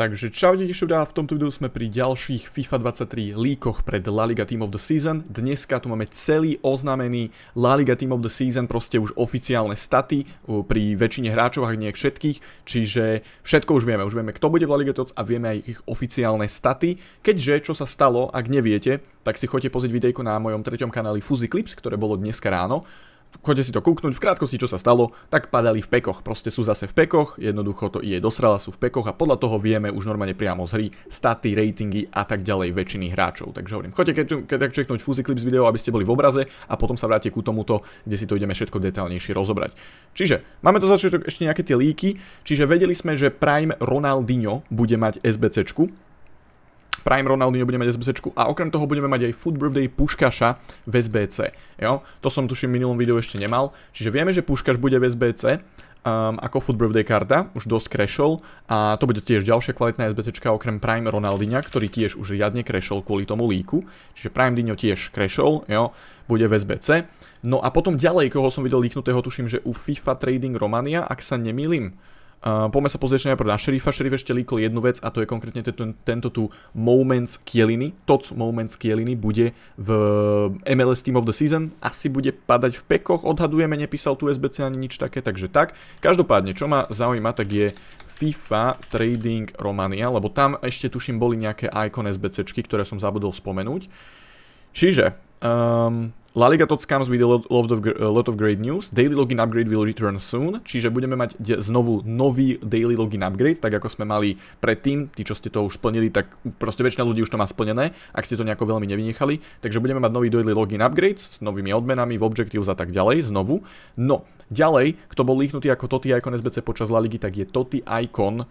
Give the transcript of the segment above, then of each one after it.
Takže čau dnešného dá, v tomto videu sme pri ďalších FIFA 23 líkoch pred La Liga Team of the Season. Dneska tu máme celý oznámený La Liga Team of the Season, proste už oficiálne staty pri väčšine hráčov, ak nie všetkých, čiže všetko už vieme, už vieme kto bude v La Liga Tots a vieme aj ich oficiálne staty. Keďže čo sa stalo, ak neviete, tak si choďte pozrieť videjko na mojom treťom kanáli Fuzzy Clips, ktoré bolo dneska ráno chodte si to kúknúť, v krátkosti čo sa stalo, tak padali v pekoch, proste sú zase v pekoch, jednoducho to je dosrala, sú v pekoch a podľa toho vieme už normálne priamo z hry staty, ratingy a tak ďalej väčšiny hráčov. Takže hovorím, chodte keď, keď tak čeknúť Fuzzy Clips video, aby ste boli v obraze a potom sa vráte ku tomuto, kde si to ideme všetko detailnejšie rozobrať. Čiže máme to začiatok ešte nejaké tie líky, čiže vedeli sme, že Prime Ronaldinho bude mať SBCčku, Prime Ronaldinho budeme mať SBC a okrem toho budeme mať aj Food Birthday Puškaša v SBC. Jo? To som tuším minulom videu ešte nemal. Čiže vieme, že Puškaš bude v SBC, um, ako Food Birthday karta, už dosť crashol a to bude tiež ďalšia kvalitná SBC, okrem Prime Ronaldyňa, ktorý tiež už riadne crashol kvôli tomu líku, čiže Prime Dino tiež crashol, jo, bude v SBC. No a potom ďalej, koho som videl líknutého, tuším, že u FIFA Trading Romania, ak sa nemýlim, Uh, poďme sa pozrieť najprv na šerifa. Šerif ešte líkol jednu vec a to je konkrétne tento, tento tu Moments Kieliny. Toc Moments Kieliny bude v MLS Team of the Season. Asi bude padať v pekoch, odhadujeme, nepísal tu SBC ani nič také, takže tak. Každopádne, čo ma zaujíma, tak je FIFA Trading Romania, lebo tam ešte tuším boli nejaké icon SBCčky, ktoré som zabudol spomenúť. Čiže, um, La Liga Tots Comes with a lot of, eh, lot of great news. Daily login upgrade will return soon, čiže budeme mať znovu nový daily login upgrade, tak ako sme mali predtým. Tí, čo ste to už splnili, tak proste väčšina ľudí už to má splnené, ak ste to nejako veľmi nevynechali. Takže budeme mať nový daily login upgrade s novými odmenami v Objectives a tak ďalej, znovu. No, ďalej, kto bol líchnutý ako Toty Icon SBC počas La Ligy, tak je Toty Icon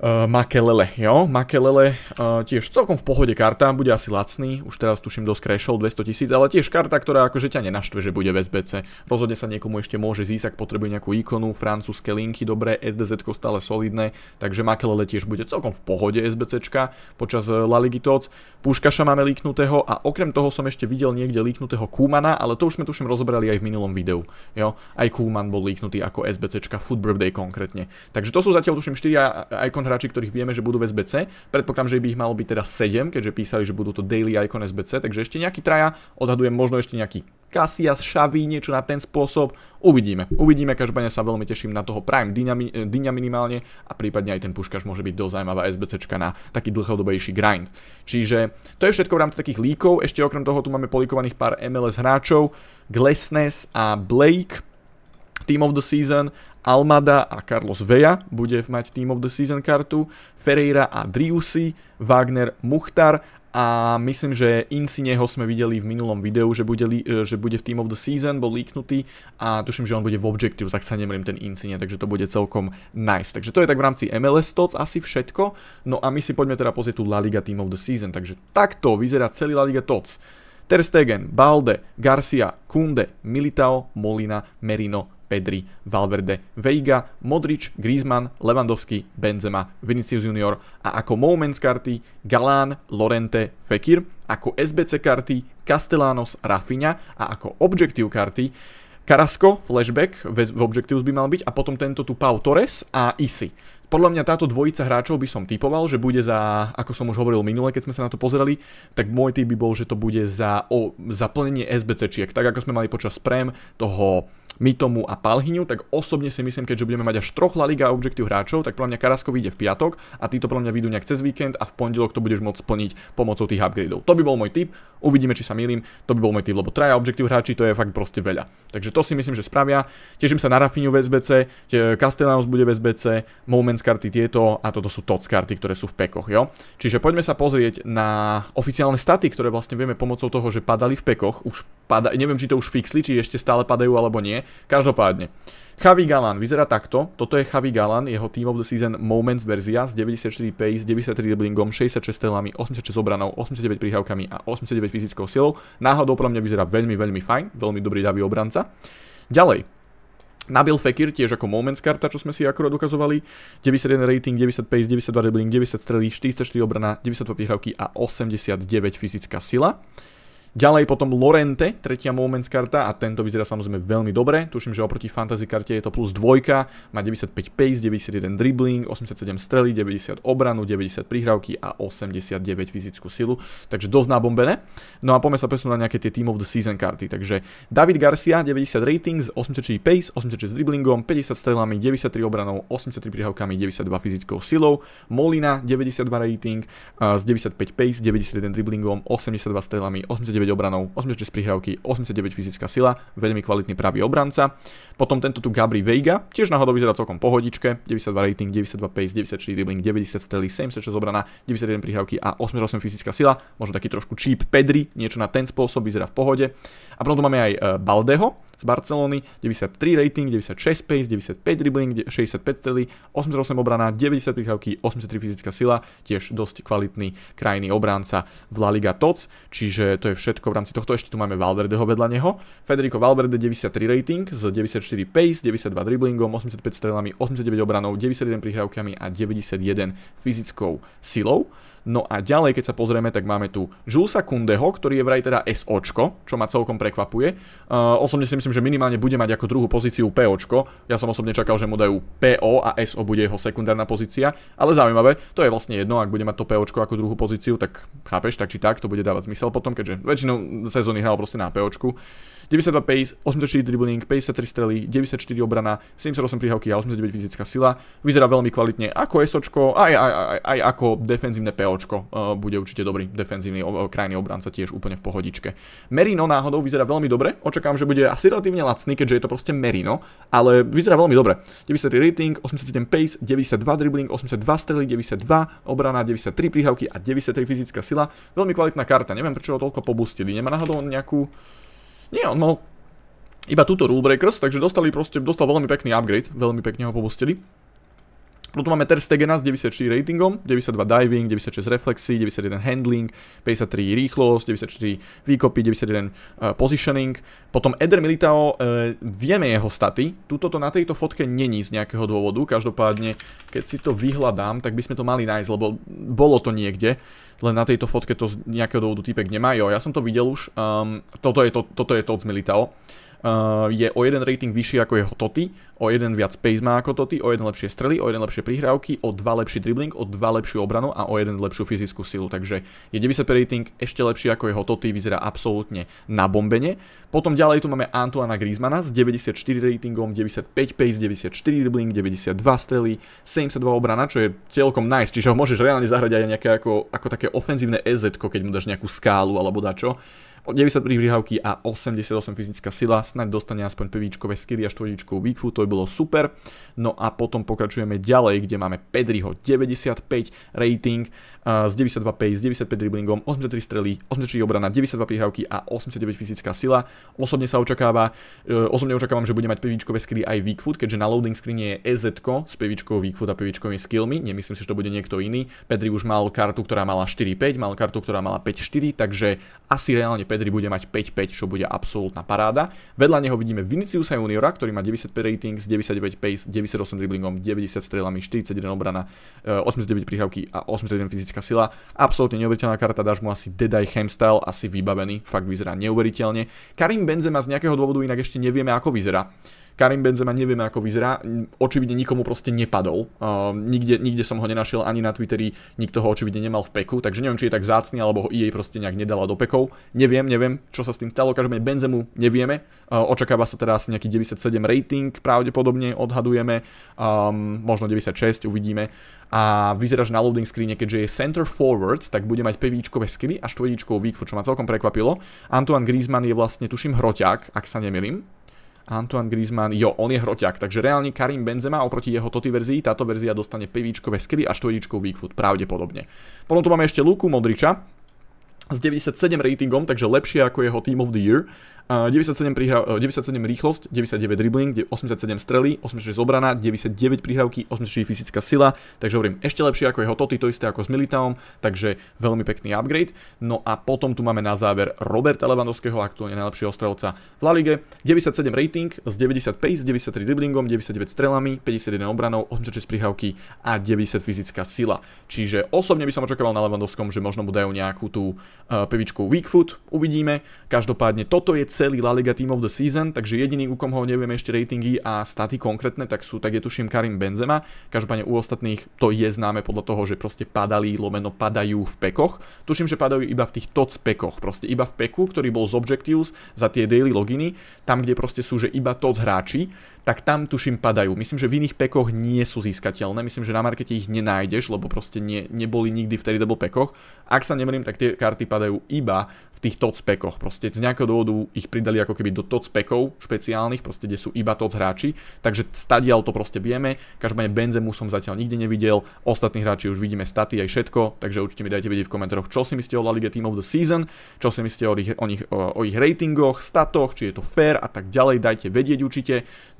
uh, Makelele, jo? Makelele uh, tiež celkom v pohode karta, bude asi lacný, už teraz tuším dosť crashol, 200 tisíc, ale tiež karta, ktorá akože ťa nenaštve, že bude v SBC. Rozhodne sa niekomu ešte môže zísť, ak potrebuje nejakú ikonu, francúzske linky, dobré, SDZ stále solidné, takže Makelele tiež bude celkom v pohode SBCčka počas eh, La Ligi Toc. Puškaša máme líknutého a okrem toho som ešte videl niekde líknutého Kumana, ale to už sme tuším rozobrali aj v minulom videu, jo? Aj Kuman bol líknutý ako SBCčka, Food Birthday konkrétne. Takže to sú zatiaľ tuším 4 icon hráči, ktorých vieme, že budú v SBC. Predpokladám, že by ich malo byť teda 7, keďže písali, že budú to daily icon SBC, takže ešte nejaký traja, odhadujem možno ešte nejaký Kasias, Xavi, niečo na ten spôsob. Uvidíme, uvidíme, každopádne sa veľmi teším na toho Prime Dyna, minimálne a prípadne aj ten Puškaš môže byť dosť zaujímavá SBCčka na taký dlhodobejší grind. Čiže to je všetko v rámci takých líkov, ešte okrem toho tu máme polikovaných pár MLS hráčov, Glesnes a Blake, Team of the Season Almada a Carlos Veja bude mať Team of the Season kartu, Ferreira a Driussi, Wagner, Muchtar a myslím, že Insigneho sme videli v minulom videu, že bude, e, že bude v Team of the Season, bol líknutý a tuším, že on bude v Objectives, ak sa nemýlim ten Insigne, takže to bude celkom nice. Takže to je tak v rámci MLS Tots asi všetko, no a my si poďme teda pozrieť tú La Liga Team of the Season, takže takto vyzerá celý La Liga Tots. Ter Stegen, Balde, Garcia, Kunde, Militao, Molina, Merino, Pedri, Valverde, Veiga, Modrič, Griezmann, Lewandowski, Benzema, Vinicius Junior a ako Moments karty Galán, Lorente, Fekir, ako SBC karty Castellanos, Rafinha a ako Objective karty Carrasco, flashback, v objektív by mal byť a potom tento tu Pau Torres a Isi podľa mňa táto dvojica hráčov by som typoval, že bude za, ako som už hovoril minule, keď sme sa na to pozerali, tak môj typ by bol, že to bude za o, zaplnenie čiek, Tak ako sme mali počas prém toho Mitomu a Palhyňu, tak osobne si myslím, keďže budeme mať až troch La Liga Objective hráčov, tak podľa mňa Karasko vyjde v piatok a títo podľa mňa vyjdú nejak cez víkend a v pondelok to budeš môcť splniť pomocou tých upgradeov. To by bol môj typ. uvidíme, či sa milím, to by bol môj typ, lebo traja Objective hráči to je fakt proste veľa. Takže to si myslím, že spravia. Teším sa na Rafiňu v SBC, Castellanos bude v SBC, Moment Legends karty tieto a toto sú TOTS karty, ktoré sú v pekoch, jo. Čiže poďme sa pozrieť na oficiálne staty, ktoré vlastne vieme pomocou toho, že padali v pekoch. Už pada, neviem, či to už fixli, či ešte stále padajú alebo nie. Každopádne. Chavi Galan vyzerá takto. Toto je Chavi Galan, jeho Team of the Season Moments verzia s 94 pace, 93 dribblingom, 66 telami, 86 obranou, 89 prihávkami a 89 fyzickou silou. Náhodou pro mňa vyzerá veľmi, veľmi fajn, veľmi dobrý davý obranca. Ďalej, Nabil Fekir, tiež ako moments karta, čo sme si akorát ukazovali. 91 rating, 95, 92 dribbling, 90 strelí, 44 obrana, 92 prihrávky a 89 fyzická sila. Ďalej potom Lorente, tretia Moments karta a tento vyzerá samozrejme veľmi dobre. Tuším, že oproti fantasy karte je to plus 2, má 95 pace, 91 dribbling, 87 strely, 90 obranu, 90 prihrávky a 89 fyzickú silu. Takže dosť nabombené. No a poďme sa presunúť na nejaké tie Team of the Season karty. Takže David Garcia, 90 ratings, 84 pace, 86 dribblingom, 50 strelami, 93 obranou, 83 prihrávkami, 92 fyzickou silou. Molina, 92 rating, uh, z 95 pace, 91 driblingom, 82 strelami, 89 89 obranov, 86 prihrávky, 89 fyzická sila, veľmi kvalitný pravý obranca. Potom tento tu Gabri Vega, tiež náhodou vyzerá celkom pohodičke, 92 rating, 92 pace, 94 dribbling, 90 strely, 76 obrana, 91 prihrávky a 88 fyzická sila, možno taký trošku cheap Pedri, niečo na ten spôsob, vyzerá v pohode. A potom tu máme aj e, Baldeho, z Barcelony, 93 rating, 96 pace, 95 dribbling, 65 strely, 88 obrana, 90 prichávky, 83 fyzická sila, tiež dosť kvalitný krajný obránca v La Liga Toc, čiže to je všetko v rámci tohto, ešte tu máme Valverdeho vedľa neho, Federico Valverde 93 rating s 94 pace, 92 dribblingom, 85 strelami, 89 obranou, 91 prihrávkami a 91 fyzickou silou. No a ďalej, keď sa pozrieme, tak máme tu Julesa Kundeho, ktorý je vraj teda SOčko, čo ma celkom prekvapuje. Uh, osobne si myslím, že minimálne bude mať ako druhú pozíciu POčko. Ja som osobne čakal, že mu dajú PO a SO bude jeho sekundárna pozícia, ale zaujímavé, to je vlastne jedno, ak bude mať to POčko ako druhú pozíciu, tak chápeš, tak či tak, to bude dávať zmysel potom, keďže väčšinou sezóny hral proste na POčku. 92 pace, 84 dribbling, 53 strely, 94 obrana, 78 prihavky a 89 fyzická sila. Vyzerá veľmi kvalitne ako SOčko, aj, aj, aj, aj ako defenzívne PO BOčko eh, bude určite dobrý defenzívny krajný obranca tiež úplne v pohodičke. Merino náhodou vyzerá veľmi dobre, očakávam, že bude asi relatívne lacný, keďže je to proste Merino, ale vyzerá veľmi dobre. 93 rating, 87 pace, 92 dribbling, 82 strely, 92 obrana, 93 príhavky a 93 fyzická sila. Veľmi kvalitná karta, neviem prečo ho toľko pobustili, nemá náhodou nejakú... Nie, on mal iba túto Rule Breakers, takže dostali proste, dostal veľmi pekný upgrade, veľmi pekne ho pobustili. Potom máme Ter Stegena s 94 ratingom, 92 diving, 96 reflexy, 91 handling, 53 rýchlosť, 94 výkopy, 91 uh, e, positioning. Potom Eder Militao, uh, vieme jeho staty, tuto to na tejto fotke není z nejakého dôvodu, každopádne keď si to vyhľadám, tak by sme to mali nájsť, lebo bolo to niekde, len na tejto fotke to z nejakého dôvodu týpek nemá. Jo, ja som to videl už, um, toto je to, toto je to od Militao. Eh, je o jeden rating vyšší ako jeho Toty, o jeden viac pace má ako Toty, o jeden lepšie strely, o jeden lepšie prihrávky, o dva lepší dribbling, o dva lepšiu obranu a o jeden lepšiu fyzickú silu. Takže je 95 rating ešte lepší ako jeho Toty, vyzerá absolútne na bombene. Potom ďalej tu máme Antoana Griezmana s 94 ratingom, 95 pace, 94 dribbling, 92 strely, 72 obrana, čo je celkom nice, čiže ho môžeš reálne zahrať aj nejaké ako, ako také ofenzívne EZ, keď mu dáš nejakú skálu alebo dačo. čo 93 prihrávky a 88 fyzická sila, snaď dostane aspoň pevíčkové skily a štvoričkou Bigfoot, to by bolo super. No a potom pokračujeme ďalej, kde máme Pedriho 95 rating uh, z 92 pace, 95 driblingom, 83 strely, 84 obrana, 92 prihrávky a 89 fyzická sila. Osobne sa očakáva, uh, osobne očakávam, že bude mať pevíčkové skily aj Bigfoot, keďže na loading screene je EZ s pevíčkou Bigfoot a pevíčkovými skillmi, nemyslím si, že to bude niekto iný. Pedri už mal kartu, ktorá mala 4-5, mal kartu, ktorá mala 5-4, takže asi reálne Pedri bude mať 5-5, čo bude absolútna paráda. Vedľa neho vidíme Viniciusa juniora, ktorý má 95 ratings, 99 pace, 98 dribblingom, 90 strelami, 41 obrana, 89 e, prihrávky a 81 fyzická sila. Absolútne neuveriteľná karta, dáš mu asi Dead Eye asi vybavený, fakt vyzerá neuveriteľne. Karim Benzema z nejakého dôvodu inak ešte nevieme ako vyzerá. Karim Benzema nevieme ako vyzerá, očividne nikomu proste nepadol, uh, nikde, nikde som ho nenašiel ani na Twitteri, nikto ho očividne nemal v peku, takže neviem, či je tak zácný, alebo ho jej proste nejak nedala do pekov, neviem, neviem, neviem, čo sa s tým stalo, každopádne Benzemu nevieme, uh, očakáva sa teraz nejaký 97 rating, pravdepodobne odhadujeme, um, možno 96, uvidíme. A vyzerá, že na loading screene, keďže je center forward, tak bude mať pevíčkové skily a štvoričkov výkvu, čo ma celkom prekvapilo. Antoine Griezmann je vlastne, tuším, hroťák, ak sa nemilím. Antoine Griezmann, jo, on je hroťák, takže reálne Karim Benzema oproti jeho Toty verzii, táto verzia dostane pevíčkové skry a štvoričkov výkvu, pravdepodobne. Potom tu máme ešte Luku Modriča, s 97 ratingom, takže lepšie ako jeho Team of the Year. 97, prihra, 97 e, rýchlosť, 99 dribbling, 87 strely, 86 obrana, 99 prihrávky, 84 fyzická sila, takže hovorím, ešte lepšie ako jeho Toty, to isté ako s Militaom, takže veľmi pekný upgrade. No a potom tu máme na záver Roberta Levandovského, aktuálne najlepšieho strelca v La Lige, 97 rating s 90 pace, 93 dribblingom, 99 strelami, 51 obranou, 86 prihrávky a 90 fyzická sila. Čiže osobne by som očakával na Levandovskom, že možno mu dajú nejakú tú Eh, pevičkou Weakfoot, uvidíme. Každopádne toto je celý La Liga Team of the Season, takže jediný, u koho nevieme ešte ratingy a staty konkrétne, tak sú, tak je tuším Karim Benzema. Každopádne u ostatných to je známe podľa toho, že proste padali, lomeno padajú v pekoch. Tuším, že padajú iba v tých TOC pekoch, proste iba v peku, ktorý bol z Objectives za tie daily loginy, tam kde proste sú, že iba TOC hráči, tak tam tuším padajú. Myslím, že v iných pekoch nie sú získateľné, myslím, že na markete ich nenájdeš, lebo proste nie, neboli nikdy v tradable pekoch. Ak sa nemrím, tak tie karty padajú iba tých tot spekoch. Proste z nejakého dôvodu ich pridali ako keby do tot spekov špeciálnych, proste kde sú iba TOC hráči, takže stadial to proste vieme. Každopádne Benzemu som zatiaľ nikde nevidel, ostatných hráči už vidíme staty aj všetko, takže určite mi dajte vedieť v komentároch, čo si myslíte o La Liga Team of the Season, čo si myslíte o, ich, o, nich, o, o ich ratingoch, statoch, či je to fair a tak ďalej, dajte vedieť určite.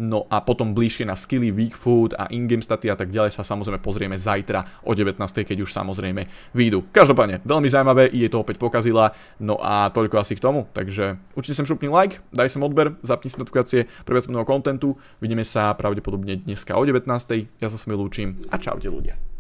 No a potom bližšie na skilly, weak food a in-game staty a tak ďalej sa samozrejme pozrieme zajtra o 19. keď už samozrejme výjdu. Každopádne, veľmi zaujímavé, je to opäť pokazila, no a a toľko asi k tomu. Takže určite sem šupni like, daj sem odber, zapni si notifikácie pre viac kontentu. Vidíme sa pravdepodobne dneska o 19. Ja sa s vami lúčim a čaute ľudia.